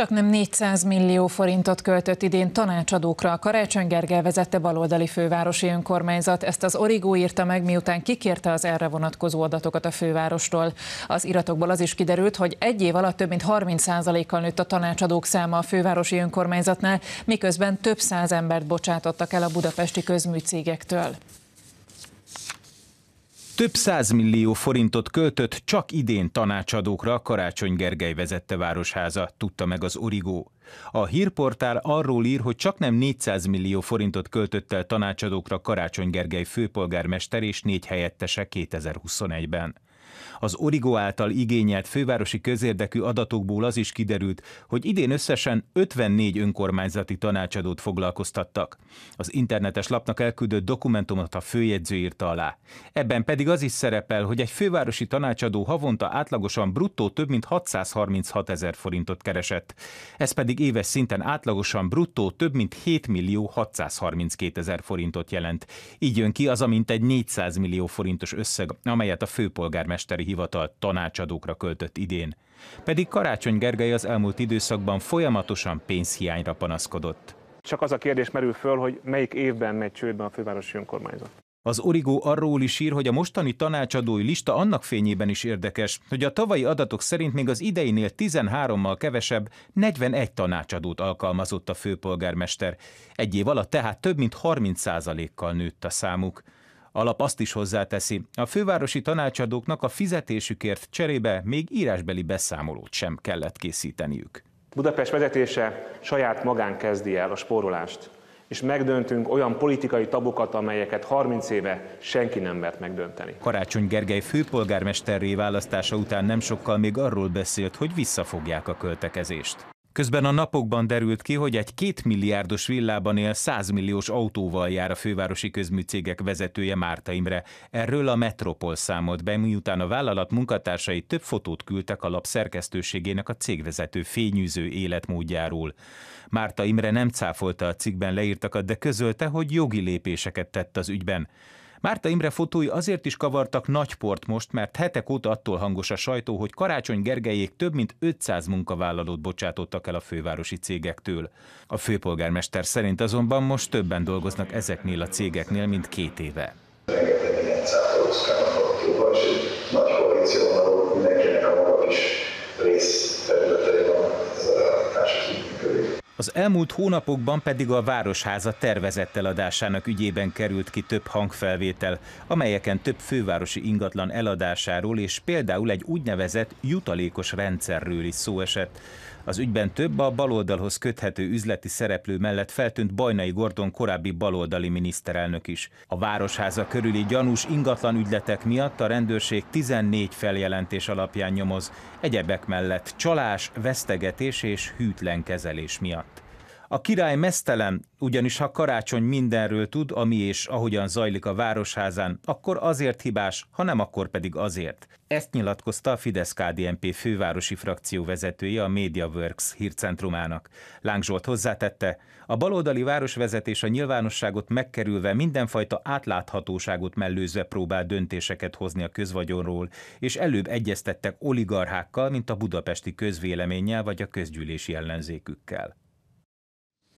Csak nem 400 millió forintot költött idén tanácsadókra a Karácsony Gergely vezette baloldali fővárosi önkormányzat. Ezt az Origó írta meg, miután kikérte az erre vonatkozó adatokat a fővárostól. Az iratokból az is kiderült, hogy egy év alatt több mint 30%-kal nőtt a tanácsadók száma a fővárosi önkormányzatnál, miközben több száz embert bocsátottak el a budapesti közműcégektől. Több százmillió forintot költött csak idén tanácsadókra Karácsony Gergely vezette Városháza, tudta meg az Origó. A hírportál arról ír, hogy csak nem 400 millió forintot költött el tanácsadókra Karácsony Gergely főpolgármester és négy helyettese 2021-ben. Az Origo által igényelt fővárosi közérdekű adatokból az is kiderült, hogy idén összesen 54 önkormányzati tanácsadót foglalkoztattak. Az internetes lapnak elküldött dokumentumot a főjegyző írta alá. Ebben pedig az is szerepel, hogy egy fővárosi tanácsadó havonta átlagosan bruttó több mint 636 ezer forintot keresett. Ez pedig éves szinten átlagosan bruttó több mint 7 millió 632 ezer forintot jelent. Így jön ki az amint egy 400 millió forintos összeg, amelyet a főpolgármester polgármesteri hivatal tanácsadókra költött idén. Pedig Karácsony Gergely az elmúlt időszakban folyamatosan pénzhiányra panaszkodott. Csak az a kérdés merül föl, hogy melyik évben megy csődbe a fővárosi önkormányzat. Az Origó arról is ír, hogy a mostani tanácsadói lista annak fényében is érdekes, hogy a tavalyi adatok szerint még az ideinél 13-mal kevesebb, 41 tanácsadót alkalmazott a főpolgármester. Egy év alatt tehát több mint 30%-kal nőtt a számuk. Alap azt is hozzáteszi, a fővárosi tanácsadóknak a fizetésükért cserébe még írásbeli beszámolót sem kellett készíteniük. Budapest vezetése saját magán kezdi el a spórolást, és megdöntünk olyan politikai tabukat, amelyeket 30 éve senki nem mert megdönteni. Karácsony Gergely főpolgármesterré választása után nem sokkal még arról beszélt, hogy visszafogják a költekezést. Közben a napokban derült ki, hogy egy kétmilliárdos villában él 100 milliós autóval jár a fővárosi közműcégek vezetője Márta Imre. Erről a Metropol számolt be, miután a vállalat munkatársai több fotót küldtek a lap szerkesztőségének a cégvezető fényűző életmódjáról. Márta Imre nem cáfolta a cikkben leírtakat, de közölte, hogy jogi lépéseket tett az ügyben. Márta Imre fotói azért is kavartak nagy port most, mert hetek óta attól hangos a sajtó, hogy Karácsony Gergelyék több mint 500 munkavállalót bocsátottak el a fővárosi cégektől. A főpolgármester szerint azonban most többen dolgoznak ezeknél a cégeknél, mint két éve. nagy koalíció van, ahol mindenkinek a maga kis rész az elmúlt hónapokban pedig a Városháza tervezett eladásának ügyében került ki több hangfelvétel, amelyeken több fővárosi ingatlan eladásáról és például egy úgynevezett jutalékos rendszerről is szó esett. Az ügyben több a baloldalhoz köthető üzleti szereplő mellett feltűnt Bajnai Gordon korábbi baloldali miniszterelnök is. A városháza körüli gyanús ingatlan ügyletek miatt a rendőrség 14 feljelentés alapján nyomoz, egyebek mellett csalás, vesztegetés és hűtlen kezelés miatt. A király mesztelem, ugyanis ha karácsony mindenről tud, ami és ahogyan zajlik a városházán, akkor azért hibás, ha nem, akkor pedig azért. Ezt nyilatkozta a Fidesz-KDNP fővárosi frakció vezetője a MediaWorks hírcentrumának. Láng Zsolt hozzátette, a baloldali városvezetés a nyilvánosságot megkerülve mindenfajta átláthatóságot mellőzve próbál döntéseket hozni a közvagyonról, és előbb egyeztettek oligarchákkal, mint a budapesti közvéleménnyel vagy a közgyűlési ellenzékükkel.